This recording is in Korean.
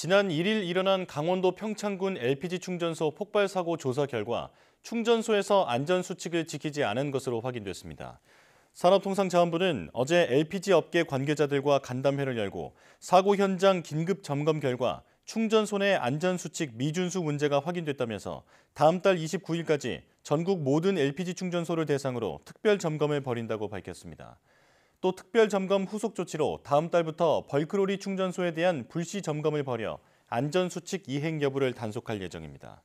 지난 1일 일어난 강원도 평창군 LPG 충전소 폭발 사고 조사 결과 충전소에서 안전 수칙을 지키지 않은 것으로 확인됐습니다. 산업통상자원부는 어제 LPG 업계 관계자들과 간담회를 열고 사고 현장 긴급 점검 결과 충전소 내 안전 수칙 미준수 문제가 확인됐다면서 다음 달 29일까지 전국 모든 LPG 충전소를 대상으로 특별 점검을 벌인다고 밝혔습니다. 또 특별 점검 후속 조치로 다음 달부터 벌크로리 충전소에 대한 불시 점검을 벌여 안전수칙 이행 여부를 단속할 예정입니다.